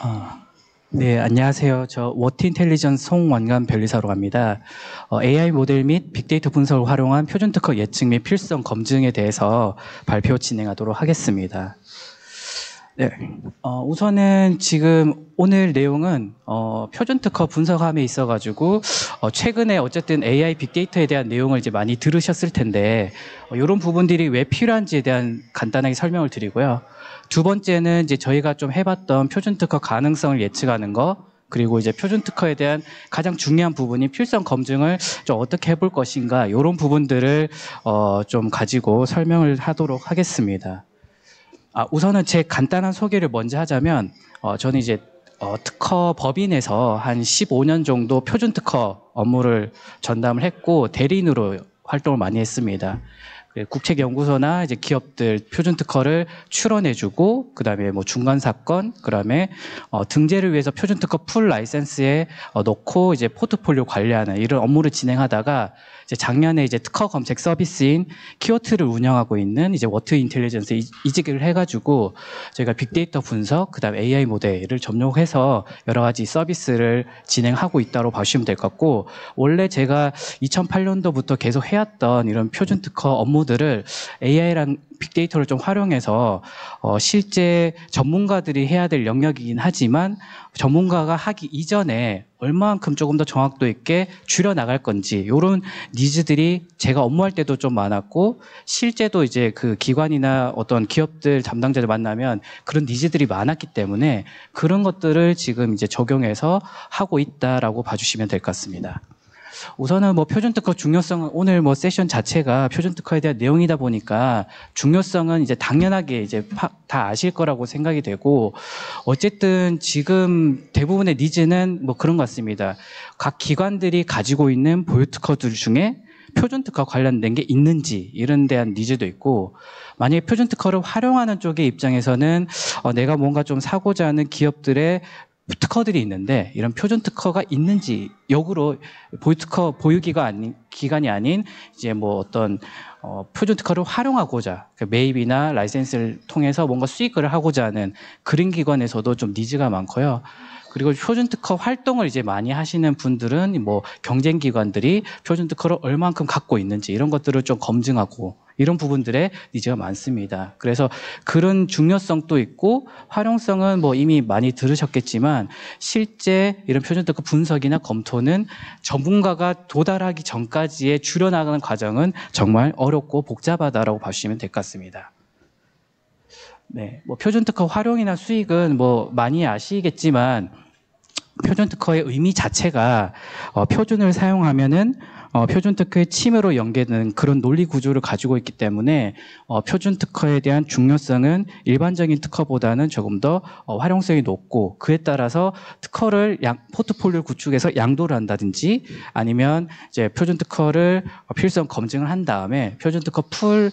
아, 네, 안녕하세요. 저워트인텔리전 송원관 변리사로 갑니다. 어, AI 모델 및 빅데이터 분석을 활용한 표준특허 예측 및 필성 수 검증에 대해서 발표 진행하도록 하겠습니다. 네. 어, 우선은 지금 오늘 내용은 어, 표준특허 분석함에 있어가지고 어, 최근에 어쨌든 AI 빅데이터에 대한 내용을 이제 많이 들으셨을 텐데 어, 이런 부분들이 왜 필요한지에 대한 간단하게 설명을 드리고요. 두 번째는 이제 저희가 좀 해봤던 표준특허 가능성을 예측하는 거 그리고 이제 표준특허에 대한 가장 중요한 부분인 필성 검증을 좀 어떻게 해볼 것인가 이런 부분들을 어, 좀 가지고 설명을 하도록 하겠습니다. 아, 우선은 제 간단한 소개를 먼저 하자면 어, 저는 이제 어, 특허 법인에서 한 15년 정도 표준 특허 업무를 전담을 했고 대리인으로 활동을 많이 했습니다. 그 국책연구소나 이제 기업들 표준 특허를 출원해주고 그다음에 뭐 중간 사건 그다음에 어, 등재를 위해서 표준 특허 풀 라이센스에 어, 넣고 이제 포트폴리오 관리하는 이런 업무를 진행하다가 이제 작년에 이제 특허 검색 서비스인 키워트를 운영하고 있는 이제 워트 인텔리전스 이직을 해가지고 저희가 빅데이터 분석, 그다음 에 AI 모델을 접목해서 여러 가지 서비스를 진행하고 있다고 봐주시면 될 것 같고 원래 제가 2008년도부터 계속 해왔던 이런 표준 특허 업무들을 AI랑 빅데이터를 좀 활용해서 어, 실제 전문가들이 해야 될 영역이긴 하지만 전문가가 하기 이전에 얼마만큼 조금 더 정확도 있게 줄여 나갈 건지 이런 니즈들이 제가 업무할 때도 좀 많았고 실제도 이제 그 기관이나 어떤 기업들 담당자들 만나면 그런 니즈들이 많았기 때문에 그런 것들을 지금 이제 적용해서 하고 있다라고 봐주시면 될 것 같습니다. 우선은 뭐 표준 특허 중요성은 오늘 뭐 세션 자체가 표준 특허에 대한 내용이다 보니까 중요성은 이제 당연하게 이제 다 아실 거라고 생각이 되고 어쨌든 지금 대부분의 니즈는 뭐 그런 것 같습니다. 각 기관들이 가지고 있는 보유 특허들 중에 표준 특허 관련된 게 있는지 이런 대한 니즈도 있고 만약에 표준 특허를 활용하는 쪽의 입장에서는 어, 내가 뭔가 좀 사고자 하는 기업들의 특허들이 있는데 이런 표준 특허가 있는지 역으로 보유 특허 보유기가 아닌 기간이 아닌 이제 뭐 어떤 어, 표준 특허를 활용하고자 그 매입이나 라이센스를 통해서 뭔가 수익을 하고자 하는 그런 기관에서도 좀 니즈가 많고요. 그리고 표준 특허 활동을 이제 많이 하시는 분들은 뭐 경쟁 기관들이 표준 특허를 얼만큼 갖고 있는지 이런 것들을 좀 검증하고 이런 부분들의 니즈가 많습니다. 그래서 그런 중요성도 있고 활용성은 뭐 이미 많이 들으셨겠지만 실제 이런 표준특허 분석이나 검토는 전문가가 도달하기 전까지의 줄여나가는 과정은 정말 어렵고 복잡하다라고 봐주시면 될 것 같습니다. 네, 뭐 표준특허 활용이나 수익은 뭐 많이 아시겠지만 표준특허의 의미 자체가 어, 표준을 사용하면은 어, 표준특허의 침해로 연계되는 그런 논리 구조를 가지고 있기 때문에 어, 표준특허에 대한 중요성은 일반적인 특허보다는 조금 더 어, 활용성이 높고 그에 따라서 특허를 양, 포트폴리오 구축해서 양도를 한다든지 아니면 이제 표준특허를 어, 필성 검증을 한 다음에 표준특허 풀을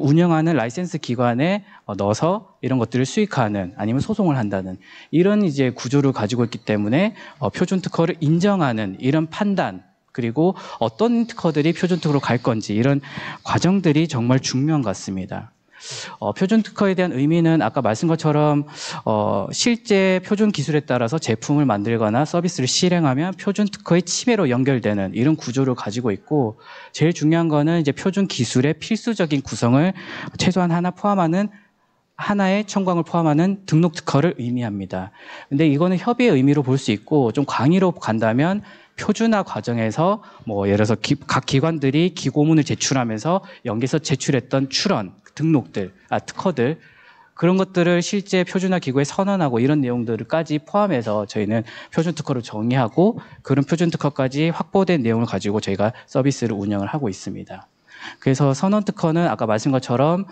운영하는 라이센스 기관에 어, 넣어서 이런 것들을 수익화하는 아니면 소송을 한다는 이런 이제 구조를 가지고 있기 때문에 어, 표준특허를 인정하는 이런 판단 그리고 어떤 특허들이 표준 특허로 갈 건지 이런 과정들이 정말 중요한 것 같습니다. 어, 표준 특허에 대한 의미는 아까 말씀 것처럼 어, 실제 표준 기술에 따라서 제품을 만들거나 서비스를 실행하면 표준 특허의 침해로 연결되는 이런 구조를 가지고 있고 제일 중요한 거는 이제 표준 기술의 필수적인 구성을 최소한 하나 포함하는 하나의 청광을 포함하는 등록 특허를 의미합니다. 근데 이거는 협의의 의미로 볼 수 있고 좀 광의로 간다면 표준화 과정에서 뭐 예를 들어서 기, 각 기관들이 기고문을 제출하면서 연계해서 제출했던 출원, 등록들, 아, 특허들 그런 것들을 실제 표준화 기구에 선언하고 이런 내용들까지 포함해서 저희는 표준 특허를 정의하고 그런 표준 특허까지 확보된 내용을 가지고 저희가 서비스를 운영을 하고 있습니다. 그래서 선언 특허는 아까 말씀 것처럼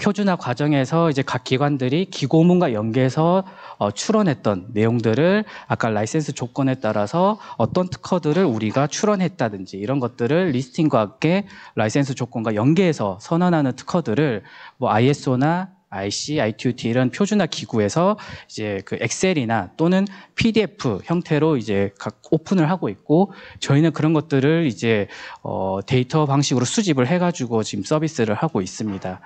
표준화 과정에서 이제 각 기관들이 기고문과 연계해서 어, 출원했던 내용들을 아까 라이센스 조건에 따라서 어떤 특허들을 우리가 출원했다든지 이런 것들을 리스팅과 함께 라이센스 조건과 연계해서 선언하는 특허들을 뭐 ISO나 IC, ITUT 이런 표준화 기구에서 이제 그 엑셀이나 또는 PDF 형태로 이제 각 오픈을 하고 있고 저희는 그런 것들을 이제 어 데이터 방식으로 수집을 해가지고 지금 서비스를 하고 있습니다.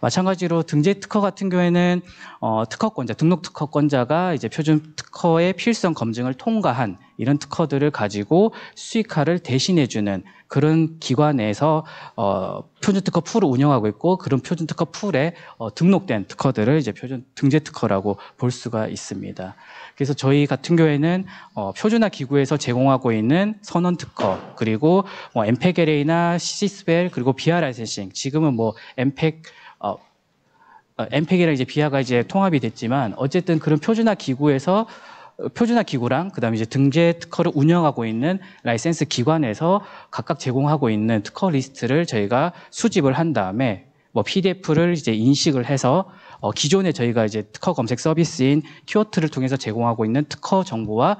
마찬가지로 등재 특허 같은 경우에는 어 특허권자, 등록 특허권자가 이제 표준 특허의 필성 검증을 통과한 이런 특허들을 가지고 수익화를 대신해주는 그런 기관에서 어, 표준특허 풀을 운영하고 있고 그런 표준특허 풀에 어, 등록된 특허들을 이제 표준 등재 특허라고 볼 수가 있습니다. 그래서 저희 같은 경우에는 어, 표준화 기구에서 제공하고 있는 선언 특허 그리고 뭐 엠팩 레이나 시스벨 그리고 비아 라이센싱 지금은 뭐엠펙 어, 어, 엠팩이랑 이제 비아가 이제 통합이 됐지만 어쨌든 그런 표준화 기구에서 표준화 기구랑 그다음에 이제 등재 특허를 운영하고 있는 라이센스 기관에서 각각 제공하고 있는 특허 리스트를 저희가 수집을 한 다음에 뭐 PDF를 이제 인식을 해서 어, 기존에 저희가 이제 특허 검색 서비스인 키워트를 통해서 제공하고 있는 특허 정보와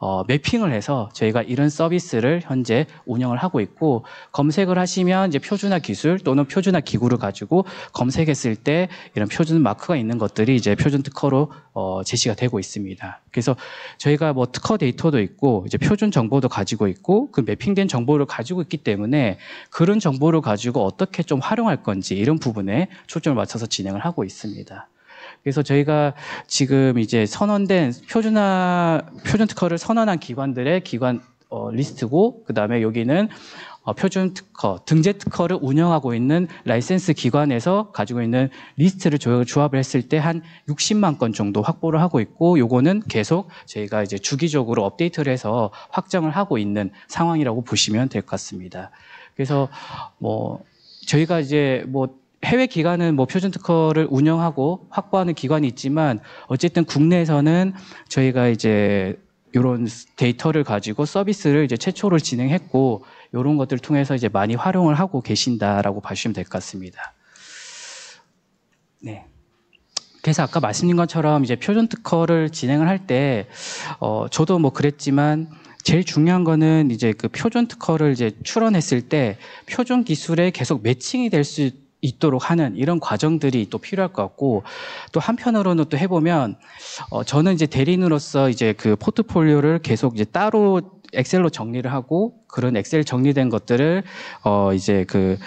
어, 매핑을 해서 저희가 이런 서비스를 현재 운영을 하고 있고 검색을 하시면 이제 표준화 기술 또는 표준화 기구를 가지고 검색했을 때 이런 표준 마크가 있는 것들이 이제 표준 특허로 어, 제시가 되고 있습니다. 그래서 저희가 뭐 특허 데이터도 있고 이제 표준 정보도 가지고 있고 그 매핑된 정보를 가지고 있기 때문에 그런 정보를 가지고 어떻게 좀 활용할 건지 이런 부분에 초점을 맞춰서 진행을 하고 있습니다. 그래서 저희가 지금 이제 선언된 표준화 표준 특허를 선언한 기관들의 기관 어, 리스트고 그다음에 여기는 어, 표준 특허 등재 특허를 운영하고 있는 라이센스 기관에서 가지고 있는 리스트를 조, 조합을 했을 때 한 60만 건 정도 확보를 하고 있고 요거는 계속 저희가 이제 주기적으로 업데이트를 해서 확장을 하고 있는 상황이라고 보시면 될 것 같습니다. 그래서 뭐 저희가 이제 뭐 해외 기관은 뭐 표준 특허를 운영하고 확보하는 기관이 있지만 어쨌든 국내에서는 저희가 이제 이런 데이터를 가지고 서비스를 이제 최초로 진행했고 이런 것들 을 통해서 이제 많이 활용을 하고 계신다라고 봐주시면 될 것 같습니다. 네. 그래서 아까 말씀드린 것처럼 이제 표준 특허를 진행을 할 때 어, 저도 뭐 그랬지만 제일 중요한 거는 이제 그 표준 특허를 이제 출원했을 때 표준 기술에 계속 매칭이 될수 있도록 하는 이런 과정들이 또 필요할 것 같고 또 한편으로는 또 해보면 어 저는 이제 대리인으로서 이제 그 포트폴리오를 계속 이제 따로 엑셀로 정리를 하고 그런 엑셀 정리된 것들을 어 이제 그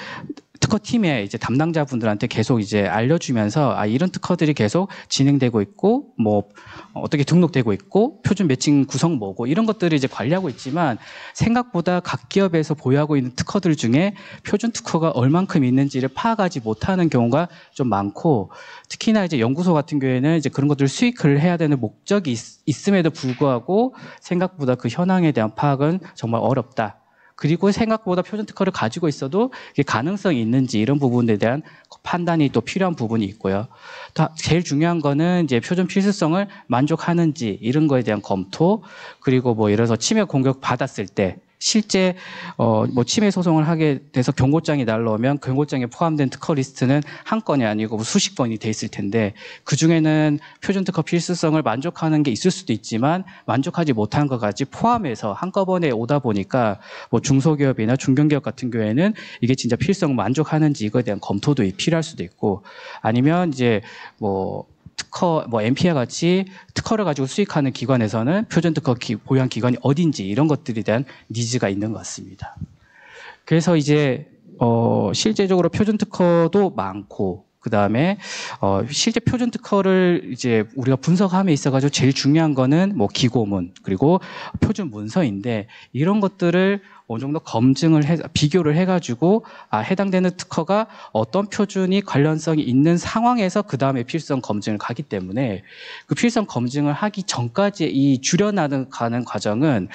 특허팀의 이제 담당자분들한테 계속 이제 알려주면서 아 이런 특허들이 계속 진행되고 있고 뭐 어떻게 등록되고 있고 표준 매칭 구성 뭐고 이런 것들을 이제 관리하고 있지만 생각보다 각 기업에서 보유하고 있는 특허들 중에 표준 특허가 얼만큼 있는지를 파악하지 못하는 경우가 좀 많고 특히나 이제 연구소 같은 경우에는 이제 그런 것들 을 수익을 해야 되는 목적이 있음에도 불구하고 생각보다 그 현황에 대한 파악은 정말 어렵다. 그리고 생각보다 표준 특허를 가지고 있어도 가능성이 있는지 이런 부분에 대한 판단이 또 필요한 부분이 있고요. 또 제일 중요한 거는 이제 표준 필수성을 만족하는지 이런 거에 대한 검토 그리고 뭐 예를 들어서 침해 공격 받았을 때 실제 어, 뭐 침해 소송을 하게 돼서 경고장이 날라오면 경고장에 포함된 특허 리스트는 한 건이 아니고 뭐 수십 건이 돼 있을 텐데 그 중에는 표준 특허 필수성을 만족하는 게 있을 수도 있지만 만족하지 못한 것까지 포함해서 한꺼번에 오다 보니까 뭐 중소기업이나 중견기업 같은 경우에는 이게 진짜 필성 만족하는지 이거에 대한 검토도 필요할 수도 있고 아니면 이제 뭐 특허, 뭐 MP와 같이 특허를 가지고 수익하는 기관에서는 표준 특허 기, 보유한 기관이 어딘지 이런 것들에 대한 니즈가 있는 것 같습니다. 그래서 이제 어, 실제적으로 표준 특허도 많고 그 다음에 어, 실제 표준 특허를 이제 우리가 분석함에 있어가지고 제일 중요한 거는 뭐 기고문 그리고 표준 문서인데 이런 것들을 어느 정도 검증을 해, 비교를 해가지고 아, 해당되는 특허가 어떤 표준이 관련성이 있는 상황에서 그 다음에 필성 검증을 가기 때문에 그 필성 검증을 하기 전까지 이 줄여나는 가는 과정은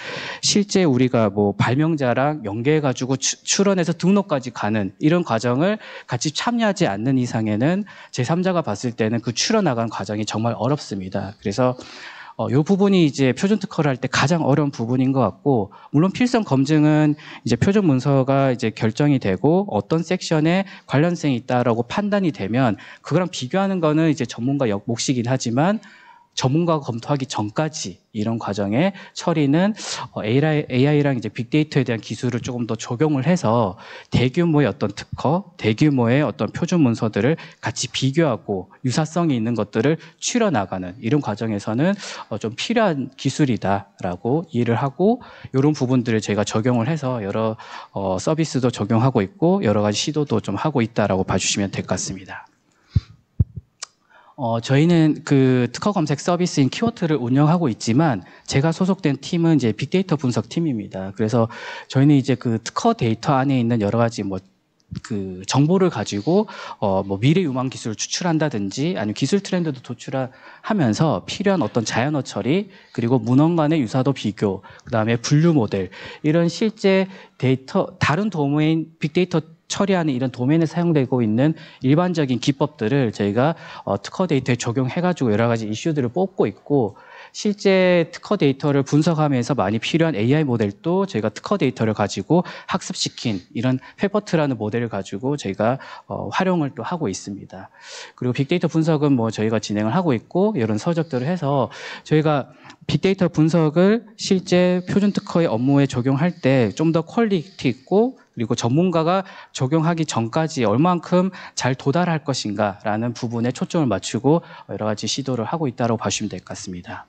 실제 우리가 뭐 발명자랑 연계해가지고 출원해서 등록까지 가는 이런 과정을 같이 참여하지 않는 이상에는 제3자가 봤을 때는 그출원나는 과정이 정말 어렵습니다. 그래서 어, 요 부분이 이제 표준 특허를 할 때 가장 어려운 부분인 것 같고 물론 필성 검증은 이제 표준 문서가 이제 결정이 되고 어떤 섹션에 관련성이 있다라고 판단이 되면 그거랑 비교하는 거는 이제 전문가 역 몫이긴 하지만 전문가가 검토하기 전까지 이런 과정에 처리는 AI, 어, AI랑 이제 빅데이터에 대한 기술을 조금 더 적용을 해서 대규모의 어떤 특허, 대규모의 어떤 표준 문서들을 같이 비교하고 유사성이 있는 것들을 추려 나가는 이런 과정에서는 어, 좀 필요한 기술이다라고 이해를 하고 이런 부분들을 저희가 적용을 해서 여러 어, 서비스도 적용하고 있고 여러 가지 시도도 좀 하고 있다라고 봐주시면 될 것 같습니다. 어, 저희는 그 특허 검색 서비스인 키워트를 운영하고 있지만 제가 소속된 팀은 이제 빅데이터 분석 팀입니다. 그래서 저희는 이제 그 특허 데이터 안에 있는 여러 가지 뭐 그 정보를 가지고 어뭐 미래 유망 기술을 추출한다든지 아니면 기술 트렌드도 도출하면서 필요한 어떤 자연어 처리 그리고 문헌 간의 유사도 비교 그다음에 분류 모델 이런 실제 데이터 다른 도메인 빅데이터 처리하는 이런 도면에 사용되고 있는 일반적인 기법들을 저희가 어, 특허 데이터에 적용해가지고 여러 가지 이슈들을 뽑고 있고 실제 특허 데이터를 분석하면서 많이 필요한 AI 모델도 저희가 특허 데이터를 가지고 학습시킨 이런 페퍼트라는 모델을 가지고 저희가 어, 활용을 또 하고 있습니다. 그리고 빅데이터 분석은 뭐 저희가 진행을 하고 있고 이런 서적들을 해서 저희가 빅데이터 분석을 실제 표준 특허의 업무에 적용할 때 좀 더 퀄리티 있고 그리고 전문가가 적용하기 전까지 얼만큼 잘 도달할 것인가라는 부분에 초점을 맞추고 여러 가지 시도를 하고 있다고 봐주시면 될 것 같습니다.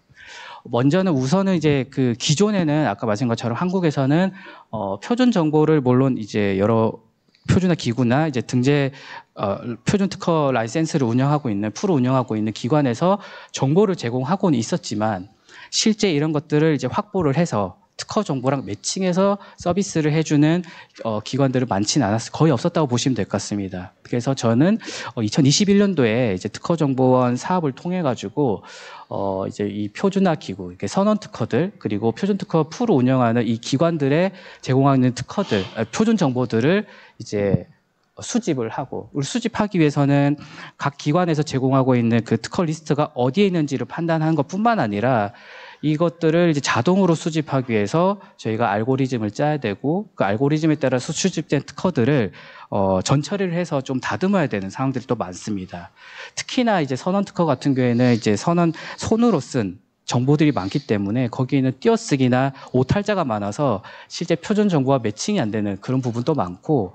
먼저는 우선은 이제 그 기존에는 아까 말씀드 것처럼 한국에서는 어, 표준 정보를 물론 이제 여러 표준화 기구나 이제 등재 어, 표준 특허 라이센스를 운영하고 있는 프로 운영하고 있는 기관에서 정보를 제공하고는 있었지만 실제 이런 것들을 이제 확보를 해서 특허 정보랑 매칭해서 서비스를 해주는 어, 기관들은 많지는 않았, 거의 없었다고 보시면 될 것 같습니다. 그래서 저는 어, 2021년도에 이제 특허 정보원 사업을 통해 가지고 어, 이제 이 표준화 기구, 이렇게 선언 특허들 그리고 표준 특허 풀을 운영하는 이 기관들의 제공하는 특허들, 아, 표준 정보들을 이제 어, 수집을 하고 수집하기 위해서는 각 기관에서 제공하고 있는 그 특허 리스트가 어디에 있는지를 판단하는 것뿐만 아니라 이것들을 이제 자동으로 수집하기 위해서 저희가 알고리즘을 짜야 되고 그 알고리즘에 따라 수출집된 특허들을 어, 전처리를 해서 좀 다듬어야 되는 상황들이 또 많습니다. 특히나 이제 선언 특허 같은 경우에는 이제 선언 손으로 쓴 정보들이 많기 때문에 거기에는 띄어쓰기나 오탈자가 많아서 실제 표준 정보와 매칭이 안 되는 그런 부분도 많고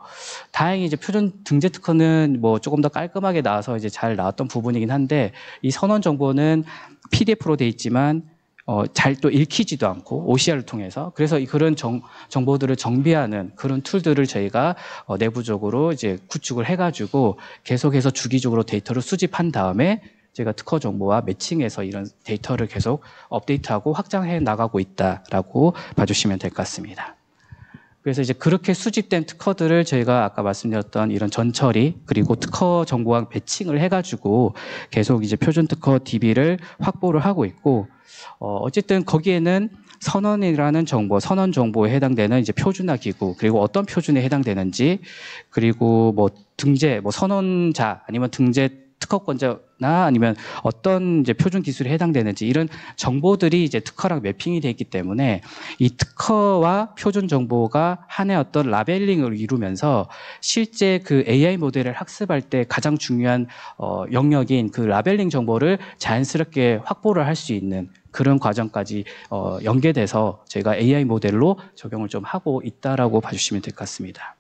다행히 이제 표준 등재 특허는 뭐 조금 더 깔끔하게 나와서 이제 잘 나왔던 부분이긴 한데 이 선언 정보는 PDF로 돼 있지만 어, 잘 또 읽히지도 않고 OCR을 통해서 그래서 이 그런 정, 정보들을 정비하는 그런 툴들을 저희가 어, 내부적으로 이제 구축을 해가지고 계속해서 주기적으로 데이터를 수집한 다음에 제가 특허 정보와 매칭해서 이런 데이터를 계속 업데이트하고 확장해 나가고 있다라고 봐주시면 될 것 같습니다. 그래서 이제 그렇게 수집된 특허들을 저희가 아까 말씀드렸던 이런 전처리 그리고 특허 정보와 배칭을 해가지고 계속 이제 표준 특허 DB를 확보를 하고 있고 어 어쨌든 거기에는 선언이라는 정보, 선언 정보에 해당되는 이제 표준화 기구 그리고 어떤 표준에 해당되는지 그리고 뭐 등재, 뭐 선언자 아니면 등재 특허권자 나 아니면 어떤 이제 표준 기술에 해당되는지 이런 정보들이 이제 특허랑 매핑이 되어 있기 때문에 이 특허와 표준 정보가 한 해 어떤 라벨링을 이루면서 실제 그 AI 모델을 학습할 때 가장 중요한 어, 영역인 그 라벨링 정보를 자연스럽게 확보를 할 수 있는 그런 과정까지 어, 연계돼서 제가 AI 모델로 적용을 좀 하고 있다라고 봐주시면 될 것 같습니다.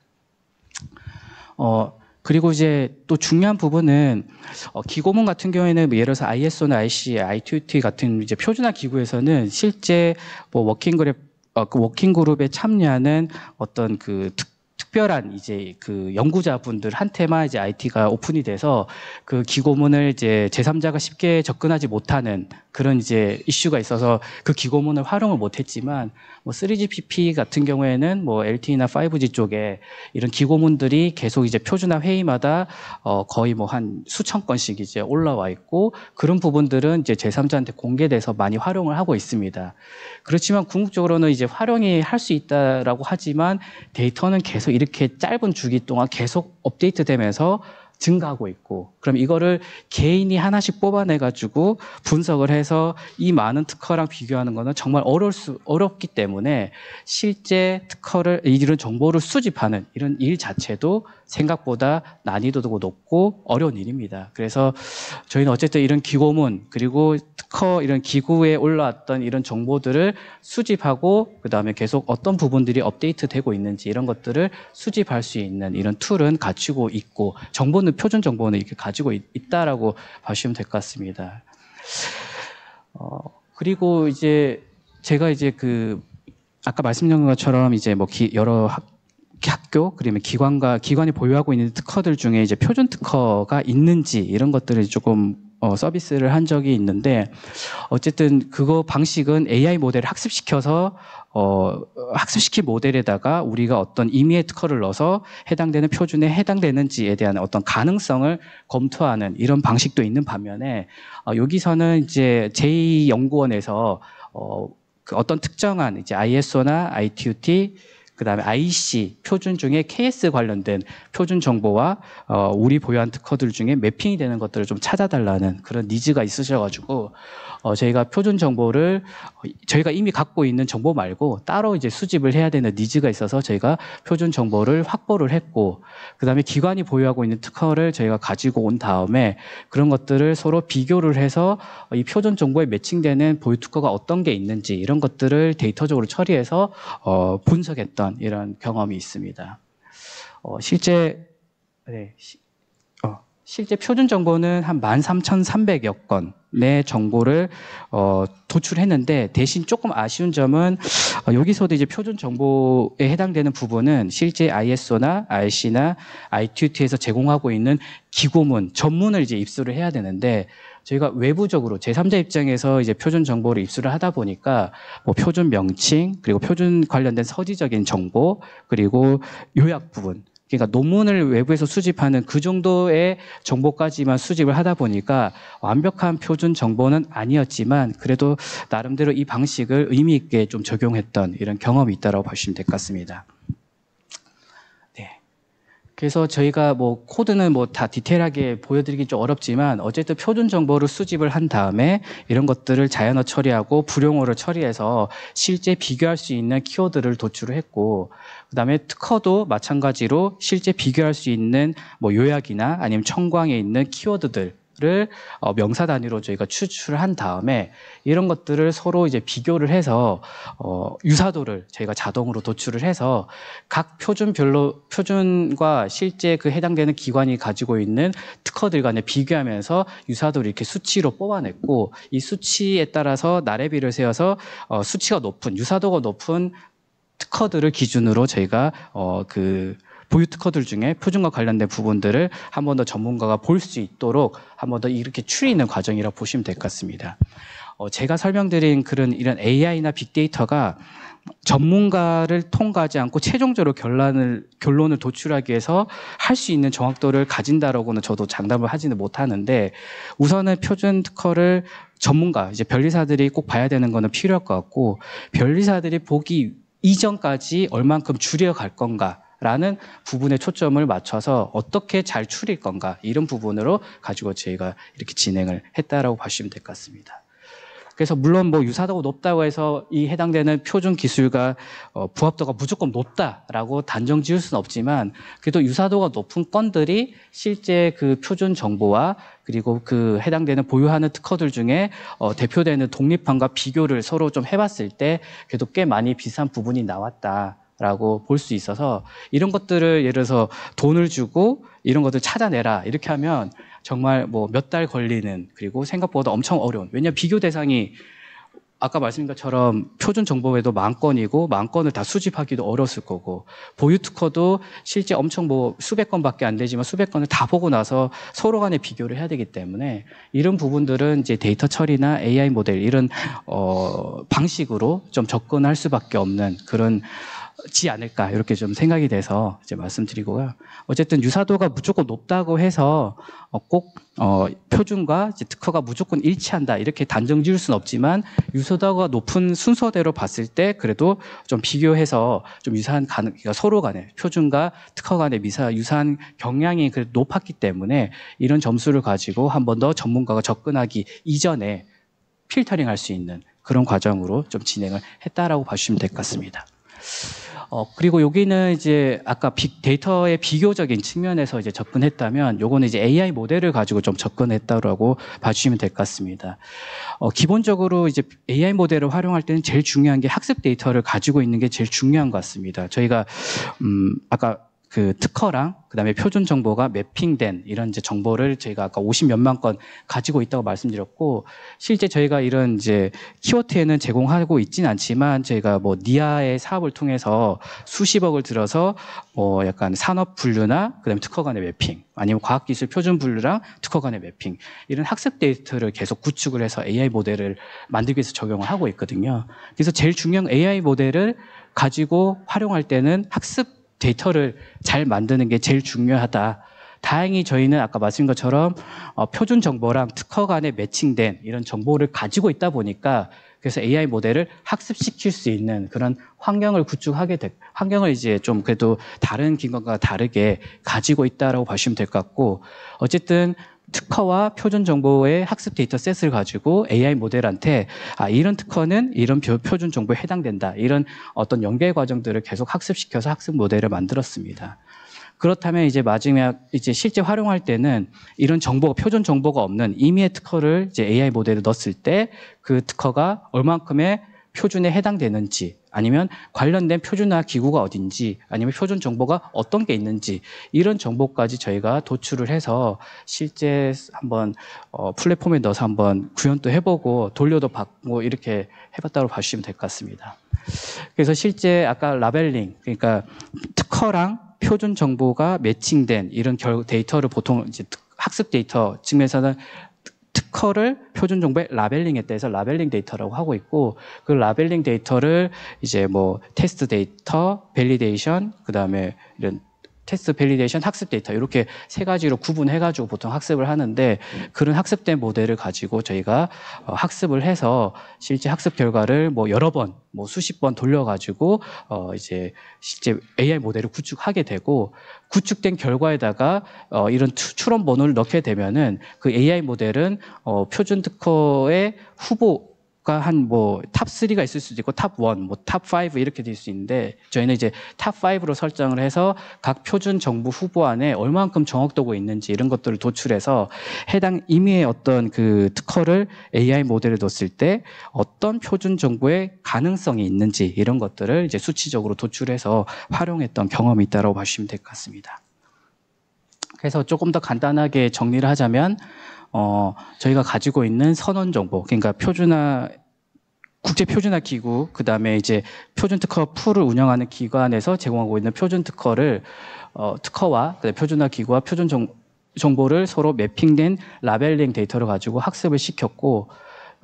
어, 그리고 이제 또 중요한 부분은 어, 기고문 같은 경우에는 뭐 예를 들어서 ISO나 IC, ITUT 같은 이제 표준화 기구에서는 실제 뭐 워킹 그룹 어, 그 워킹 그룹에 참여하는 어떤 그 특, 특별한 이제 그 연구자분들한테만 이제 IT가 오픈이 돼서 그 기고문을 이제 제3자가 쉽게 접근하지 못하는 그런 이제 이슈가 있어서 그 기고문을 활용을 못했지만 뭐 3GPP 같은 경우에는 뭐 LTE나 5G 쪽에 이런 기고문들이 계속 이제 표준화 회의마다 어 거의 뭐 한 수천 건씩 이제 올라와 있고 그런 부분들은 이제 제3자한테 공개돼서 많이 활용을 하고 있습니다. 그렇지만 궁극적으로는 이제 활용이 할 수 있다라고 하지만 데이터는 계속 이렇게 짧은 주기 동안 계속 업데이트 되면서 증가하고 있고 그럼 이거를 개인이 하나씩 뽑아내 가지고 분석을 해서 이 많은 특허랑 비교하는 거는 정말 어려울 수 어렵기 때문에 실제 특허를 이런 정보를 수집하는 이런 일 자체도 생각보다 난이도도 높고 어려운 일입니다. 그래서 저희는 어쨌든 이런 기고문 그리고 특허 이런 기구에 올라왔던 이런 정보들을 수집하고 그 다음에 계속 어떤 부분들이 업데이트되고 있는지 이런 것들을 수집할 수 있는 이런 툴은 갖추고 있고 정보는 표준 정보는 이렇게 가지고 있, 다라고 보시면 될 것 같습니다. 어, 그리고 이제 제가 이제 그 아까 말씀드린 것처럼 이제 뭐 기, 여러 학, 학교 그러면 기관과 기관이 보유하고 있는 특허들 중에 이제 표준 특허가 있는지 이런 것들을 조금 어, 서비스를 한 적이 있는데 어쨌든 그거 방식은 AI 모델을 학습시켜서 어, 학습시킨 모델에다가 우리가 어떤 임의의 특허를 넣어서 해당되는 표준에 해당되는지에 대한 어떤 가능성을 검토하는 이런 방식도 있는 반면에 어, 여기서는 이제 제2연구원에서 어, 그 어떤 특정한 이제 ISO나 ITUT 그 다음에 IC 표준 중에 KS 관련된 표준 정보와 어, 우리 보유한 특허들 중에 매핑이 되는 것들을 좀 찾아달라는 그런 니즈가 있으셔가지고 어, 저희가 표준 정보를 어, 저희가 이미 갖고 있는 정보 말고 따로 이제 수집을 해야 되는 니즈가 있어서 저희가 표준 정보를 확보를 했고 그다음에 기관이 보유하고 있는 특허를 저희가 가지고 온 다음에 그런 것들을 서로 비교를 해서 이 표준 정보에 매칭되는 보유 특허가 어떤 게 있는지 이런 것들을 데이터적으로 처리해서 어, 분석했던 이런 경험이 있습니다. 어, 실제 네, 실제 표준 정보는 한 13,300여 건의 정보를 어, 도출했는데 대신 조금 아쉬운 점은 어, 여기서도 이제 표준 정보에 해당되는 부분은 실제 ISO나 RC나 ITUT에서 제공하고 있는 기고문, 전문을 이제 입수를 해야 되는데 저희가 외부적으로 제3자 입장에서 이제 표준 정보를 입수를 하다 보니까 뭐 표준 명칭 그리고 표준 관련된 서지적인 정보 그리고 요약 부분 그러니까 논문을 외부에서 수집하는 그 정도의 정보까지만 수집을 하다 보니까 완벽한 표준 정보는 아니었지만 그래도 나름대로 이 방식을 의미 있게 좀 적용했던 이런 경험이 있다고 보시면 될 것 같습니다. 네. 그래서 저희가 뭐 코드는 뭐 다 디테일하게 보여드리긴좀 어렵지만 어쨌든 표준 정보를 수집을 한 다음에 이런 것들을 자연어 처리하고 불용어를 처리해서 실제 비교할 수 있는 키워드를 도출을 했고 그 다음에 특허도 마찬가지로 실제 비교할 수 있는 뭐 요약이나 아니면 청광에 있는 키워드들 을 어, 명사 단위로 저희가 추출한 다음에 이런 것들을 서로 이제 비교를 해서 어, 유사도를 저희가 자동으로 도출을 해서 각 표준별로 표준과 실제 그 해당되는 기관이 가지고 있는 특허들 간에 비교하면서 유사도를 이렇게 수치로 뽑아냈고 이 수치에 따라서 나래비를 세워서 어, 수치가 높은 유사도가 높은 특허들을 기준으로 저희가 어, 그 보유 특허들 중에 표준과 관련된 부분들을 한 번 더 전문가가 볼 수 있도록 한 번 더 이렇게 추리는 과정이라 고 보시면 될 것 같습니다. 어, 제가 설명드린 그런 이런 AI나 빅데이터가 전문가를 통과하지 않고 최종적으로 결론을 결론을 도출하기 위해서 할 수 있는 정확도를 가진다라고는 저도 장담을 하지는 못하는데 우선은 표준 특허를 전문가 이제 변리사들이 꼭 봐야 되는 거는 필요할 것 같고 변리사들이 보기 이전까지 얼만큼 줄여갈 건가 라는 부분에 초점을 맞춰서 어떻게 잘 추릴 건가 이런 부분으로 가지고 저희가 이렇게 진행을 했다라고 봐주시면 될 것 같습니다. 그래서 물론 뭐 유사도가 높다고 해서 이 해당되는 표준 기술과 어, 부합도가 무조건 높다라고 단정 지을 수는 없지만 그래도 유사도가 높은 건들이 실제 그 표준 정보와 그리고 그 해당되는 보유하는 특허들 중에 어, 대표되는 독립함과 비교를 서로 좀 해봤을 때 그래도 꽤 많이 비슷한 부분이 나왔다. 라고 볼 수 있어서 이런 것들을 예를 들어서 돈을 주고 이런 것들 찾아내라 이렇게 하면 정말 뭐 몇 달 걸리는 그리고 생각보다 엄청 어려운 왜냐 비교 대상이 아까 말씀인 것처럼 표준 정보에도 만 건이고 만 건을 다 수집하기도 어려웠을 거고 보유 특허도 실제 엄청 뭐 수백 건밖에 안 되지만 수백 건을 다 보고 나서 서로 간에 비교를 해야 되기 때문에 이런 부분들은 이제 데이터 처리나 AI 모델 이런 어 방식으로 좀 접근할 수밖에 없는 그런 지 않을까 이렇게 좀 생각이 돼서 이제 말씀드리고요. 어쨌든 유사도가 무조건 높다고 해서 어, 꼭 어, 표준과 특허가 무조건 일치한다 이렇게 단정 지을 수는 없지만 유사도가 높은 순서대로 봤을 때 그래도 좀 비교해서 좀 유사한 가능 그러니까 서로 간에 표준과 특허 간의 미사 유사한 경향이 그래도 높았기 때문에 이런 점수를 가지고 한 번 더 전문가가 접근하기 이전에 필터링할 수 있는 그런 과정으로 좀 진행을 했다라고 봐주시면 될 것 같습니다. 어, 그리고 여기는 이제 아까 빅데이터의 비교적인 측면에서 이제 접근했다면 요거는 이제 AI 모델을 가지고 좀 접근했다라고 봐주시면 될 것 같습니다. 어, 기본적으로 이제 AI 모델을 활용할 때는 제일 중요한 게 학습 데이터를 가지고 있는 게 제일 중요한 것 같습니다. 저희가 음, 아까 그 특허랑 그다음에 표준 정보가 매핑된 이런 이제 정보를 저희가 아까 50몇만 건 가지고 있다고 말씀드렸고 실제 저희가 이런 이제 키워트에는 제공하고 있진 않지만 저희가 뭐 니아의 사업을 통해서 수십억을 들어서 뭐 약간 산업 분류나 그다음에 특허 간의 매핑 아니면 과학기술 표준 분류랑 특허 간의 매핑 이런 학습 데이터를 계속 구축을 해서 AI 모델을 만들기 위해서 적용을 하고 있거든요. 그래서 제일 중요한 AI 모델을 가지고 활용할 때는 학습 데이터를 잘 만드는 게 제일 중요하다. 다행히 저희는 아까 말씀인 것처럼 어, 표준 정보랑 특허 간에 매칭된 이런 정보를 가지고 있다 보니까 그래서 AI 모델을 학습시킬 수 있는 그런 환경을 구축하게 됐, 환경을 이제 좀 그래도 다른 기관과 다르게 가지고 있다라고 보시면 될 것 같고, 어쨌든 특허와 표준 정보의 학습 데이터 세셋를 가지고 AI 모델한테 아, 이런 특허는 이런 표준 정보에 해당된다. 이런 어떤 연계 과정들을 계속 학습시켜서 학습 모델을 만들었습니다. 그렇다면 이제 마지막 이제 실제 활용할 때는 이런 정보가 표준 정보가 없는 임의의 특허를 이제 AI 모델에 넣었을 때 그 특허가 얼만큼의 표준에 해당되는지 아니면 관련된 표준화 기구가 어딘지 아니면 표준 정보가 어떤 게 있는지 이런 정보까지 저희가 도출을 해서 실제 한번 어, 플랫폼에 넣어서 한번 구현도 해보고 돌려도 받고 뭐 이렇게 해봤다고 봐주시면 될 것 같습니다. 그래서 실제 아까 라벨링 그러니까 특허랑 표준 정보가 매칭된 이런 결, 데이터를 보통 이제 학습 데이터 측면에서는 스컬을 표준 정보에 라벨링에 대해서 라벨링 데이터라고 하고 있고 그 라벨링 데이터를 이제 뭐 테스트 데이터, 밸리데이션, 그다음에 이런 테스트 밸리데이션 학습 데이터 이렇게 세 가지로 구분해 가지고 보통 학습을 하는데 그런 학습된 모델을 가지고 저희가 어, 학습을 해서 실제 학습 결과를 뭐 여러 번뭐 수십 번 돌려 가지고 어 이제 실제 AI 모델을 구축하게 되고 구축된 결과에다가 어 이런 추, 론 번호를 넣게 되면은 그 AI 모델은 어 표준 특허의 후보 가한뭐탑 3가 있을 수도 있고 탑 1, 뭐 탑 5 이렇게 될 수 있는데 저희는 이제 탑 5로 설정을 해서 각 표준 정부 후보 안에 얼만큼 정확도가 있는지 이런 것들을 도출해서 해당 임의의 어떤 그 특허를 AI 모델에 뒀을때 어떤 표준 정부의 가능성이 있는지 이런 것들을 이제 수치적으로 도출해서 활용했던 경험이 있다고 봐주시면 될 것 같습니다. 그래서 조금 더 간단하게 정리를 하자면 어, 저희가 가지고 있는 선언 정보, 그러니까 표준화 국제 표준화 기구, 그 다음에 이제 표준 특허 풀을 운영하는 기관에서 제공하고 있는 표준 특허를 어, 특허와 그다음에 표준화 기구와 표준 정, 정보를 서로 매핑된 라벨링 데이터를 가지고 학습을 시켰고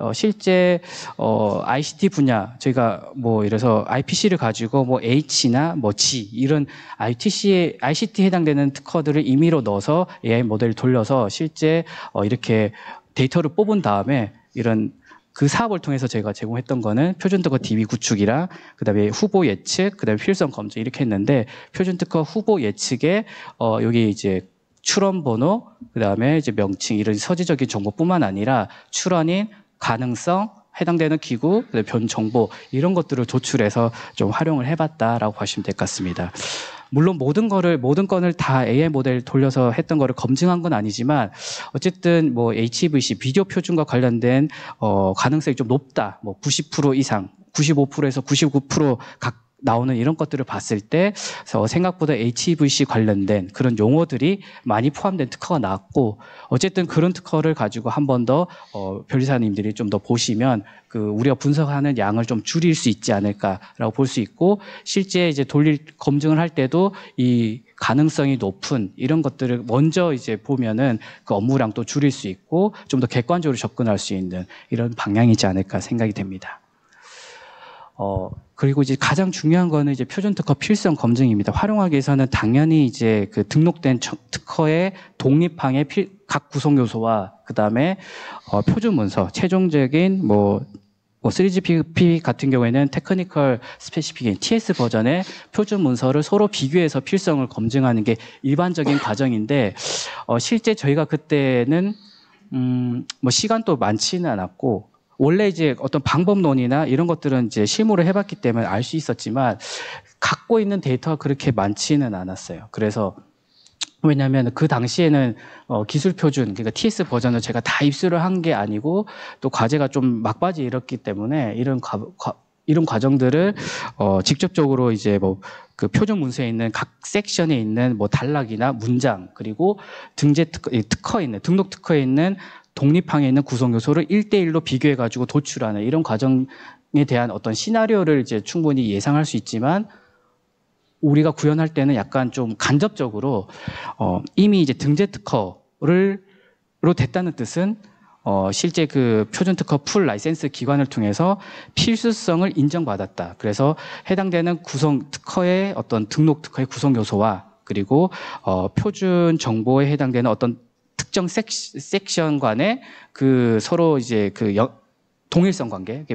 어, 실제 어, ICT 분야 저희가 뭐 이래서 IPC를 가지고 뭐 H나 뭐 G 이런 ITC에 ICT에 해당되는 특허들을 임의로 넣어서 AI 모델을 돌려서 실제 어, 이렇게 데이터를 뽑은 다음에 이런 그 사업을 통해서 저희가 제공했던 거는 표준특허 DB 구축이랑 그다음에 후보 예측, 그다음에 필요성 검증 이렇게 했는데 표준특허 후보 예측에 어 여기 이제 출원 번호, 그다음에 이제 명칭 이런 서지적인 정보뿐만 아니라 출원인 가능성, 해당되는 기구, 변 정보 이런 것들을 조출해서좀 활용을 해봤다라고 보시면 될 것 같습니다. 물론 모든 거를 모든 건을 다 AI 모델 돌려서 했던 거를 검증한 건 아니지만 어쨌든 뭐 HVC e 비디오 표준과 관련된 어 가능성이 좀 높다. 뭐 90% 이상, 95%에서 99%각 나오는 이런 것들을 봤을 때 생각보다 HEVC 관련된 그런 용어들이 많이 포함된 특허가 나왔고 어쨌든 그런 특허를 가지고 한 번더 어, 변리사님들이 좀 더 보시면 그 우리가 분석하는 양을 좀 줄일 수 있지 않을까라고 볼 수 있고 실제 이제 돌릴 검증을 할 때도 이 가능성이 높은 이런 것들을 먼저 이제 보면은 그 업무량도 줄일 수 있고 좀 더 객관적으로 접근할 수 있는 이런 방향이지 않을까 생각이 됩니다. 어, 그리고 이제 가장 중요한 거는 이제 표준 특허 필성 검증입니다. 활용하기 위해서는 당연히 이제 그 등록된 특허의 독립항의 필, 각 구성 요소와 그 다음에 어, 표준 문서, 최종적인 뭐, 뭐 3GPP 같은 경우에는 테크니컬 스페시픽인 TS 버전의 표준 문서를 서로 비교해서 필성을 검증하는 게 일반적인 과정인데 어, 실제 저희가 그때는 음, 뭐 시간도 많지는 않았고 원래 이제 어떤 방법론이나 이런 것들은 이제 실무를 해봤기 때문에 알 수 있었지만 갖고 있는 데이터가 그렇게 많지는 않았어요. 그래서 왜냐하면 그 당시에는 어, 기술 표준 그러니까 TS 버전을 제가 다 입수를 한 게 아니고 또 과제가 좀 막바지 에 이렇기 때문에 이런 과, 과 이런 과정들을 어, 직접적으로 이제 뭐 그 표준 문서에 있는 각 섹션에 있는 뭐 단락이나 문장 그리고 등재 특허, 특허에 있는 등록 특허에 있는 독립항에 있는 구성 요소를 일대일로 비교해 가지고 도출하는 이런 과정에 대한 어떤 시나리오를 이제 충분히 예상할 수 있지만 우리가 구현할 때는 약간 좀 간접적으로 어, 이미 이제 등재 특허를 로 됐다는 뜻은 어, 실제 그 표준특허 풀 라이센스 기관을 통해서 필수성을 인정받았다. 그래서 해당되는 구성 특허의 어떤 등록 특허의 구성 요소와 그리고 어, 표준 정보에 해당되는 어떤 특정 섹, 섹션 간의 그 서로 이제 그 여, 동일성 관계,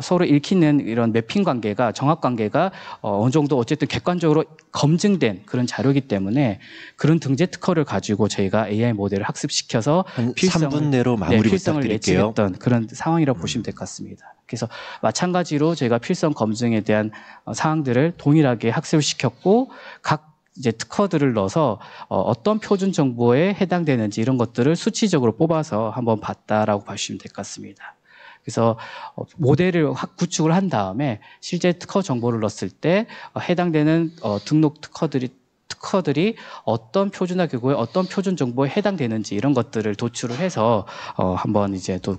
서로 읽히는 이런 매핑 관계가 정확 관계가 어, 어느 정도 어쨌든 객관적으로 검증된 그런 자료이기 때문에 그런 등재 특허를 가지고 저희가 AI 모델을 학습시켜서 필성을, 내로 네, 마무리 네, 필성을 부탁드릴게요. 예측했던 그런 상황이라고 음. 보시면 될 것 같습니다. 그래서 마찬가지로 저희가 필성 검증에 대한 어, 사항들을 동일하게 학습을 시켰고 각 이제 특허들을 넣어서 어, 떤 표준 정보에 해당되는지 이런 것들을 수치적으로 뽑아서 한번 봤다라고 보시면 될 것 같습니다. 그래서 어, 모델을 확 구축을 한 다음에 실제 특허 정보를 넣었을 때 어, 해당되는 어, 등록 특허들이 특허들이 어떤 표준화 기구에 어떤 표준 정보에 해당되는지 이런 것들을 도출을 해서 한번 이제 도,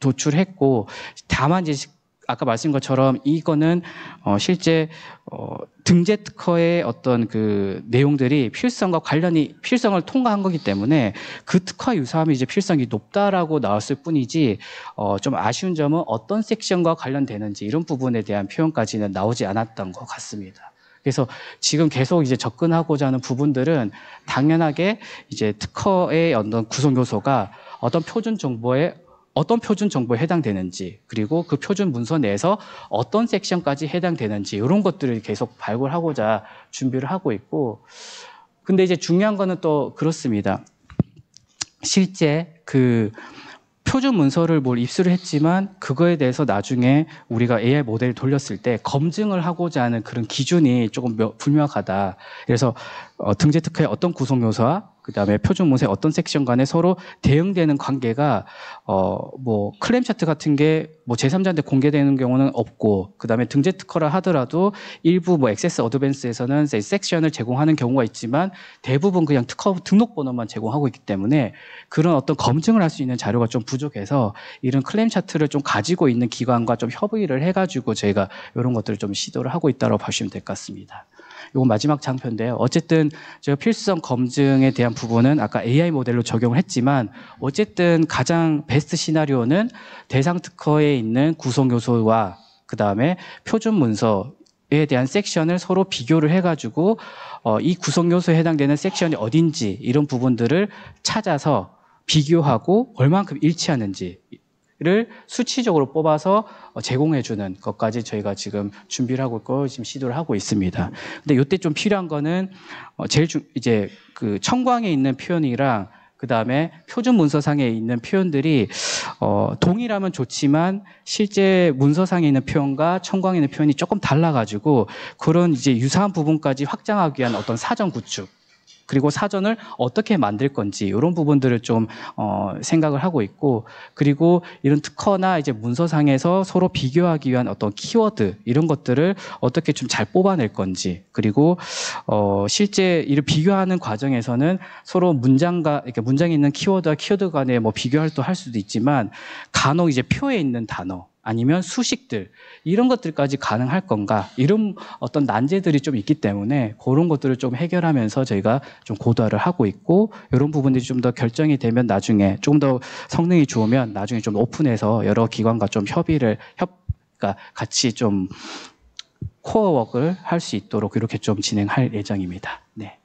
도출했고 다만 이제 아까 말씀 것처럼 이거는 어, 실제 어, 등재 특허의 어떤 그 내용들이 필성과 관련이 필성을 통과한 거기 때문에 그 특화 유사함이 이제 필성이 높다라고 나왔을 뿐이지 어, 좀 아쉬운 점은 어떤 섹션과 관련되는지 이런 부분에 대한 표현까지는 나오지 않았던 것 같습니다. 그래서 지금 계속 이제 접근하고자 하는 부분들은 당연하게 이제 특허의 어떤 구성 요소가 어떤 표준 정보에 어떤 표준 정보에 해당되는지 그리고 그 표준 문서 내에서 어떤 섹션까지 해당되는지 이런 것들을 계속 발굴하고자 준비를 하고 있고 근데 이제 중요한 거는 또 그렇습니다. 실제 그 표준 문서를 뭘 입수를 했지만 그거에 대해서 나중에 우리가 AI 모델을 돌렸을 때 검증을 하고자 하는 그런 기준이 조금 불명확하다. 그래서 어, 등재 특허의 어떤 구성 요소와 그 다음에 표준 문서 어떤 섹션 간에 서로 대응되는 관계가 어뭐 클램 차트 같은 게 뭐 제3자한테 공개되는 경우는 없고 그 다음에 등재 특허라 하더라도 일부 뭐 액세스 어드밴스에서는 섹션을 제공하는 경우가 있지만 대부분 그냥 특허 등록번호만 제공하고 있기 때문에 그런 어떤 검증을 할 수 있는 자료가 좀 부족해서 이런 클램 차트를 좀 가지고 있는 기관과 좀 협의를 해가지고 저희가 이런 것들을 좀 시도를 하고 있다고 보시면 될 것 같습니다. 이건 마지막 장표인데요. 어쨌든 저가 필수성 검증에 대한 부분은 아까 AI 모델로 적용을 했지만 어쨌든 가장 베스트 시나리오는 대상 특허에 있는 구성 요소와 그 다음에 표준 문서 에 대한 섹션을 서로 비교를 해가지고 어, 이 구성 요소에 해당되는 섹션이 어딘지 이런 부분들을 찾아서 비교하고 얼만큼 일치하는지 를 수치적으로 뽑아서 어, 제공해주는 것까지 저희가 지금 준비를 하고 있고 지금 시도를 하고 있습니다. 근데 이때 좀 필요한 거는 어, 제일 중 이제 그 청광에 있는 표현이랑 그 다음에 표준 문서상에 있는 표현들이 어, 동일하면 좋지만 실제 문서상에 있는 표현과 청광에 있는 표현이 조금 달라가지고 그런 이제 유사한 부분까지 확장하기 위한 어떤 사전 구축 그리고 사전을 어떻게 만들 건지 이런 부분들을 좀 어, 생각을 하고 있고 그리고 이런 특허나 이제 문서상에서 서로 비교하기 위한 어떤 키워드 이런 것들을 어떻게 좀 잘 뽑아낼 건지 그리고 어, 실제 이를 비교하는 과정에서는 서로 문장과 이렇게 문장에 있는 키워드와 키워드 간에 뭐 비교할 또 할 수도 있지만 간혹 이제 표에 있는 단어 아니면 수식들 이런 것들까지 가능할 건가 이런 어떤 난제들이 좀 있기 때문에 그런 것들을 좀 해결하면서 저희가 좀 고도화를 하고 있고 이런 부분들이 좀 더 결정이 되면 나중에 좀더 성능이 좋으면 나중에 좀 오픈해서 여러 기관과 좀 협의를 협 그러니까 같이 좀 코어워크를 할 수 있도록 이렇게 좀 진행할 예정입니다. 네.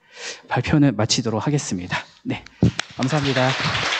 발표는 마치도록 하겠습니다. 네. 감사합니다.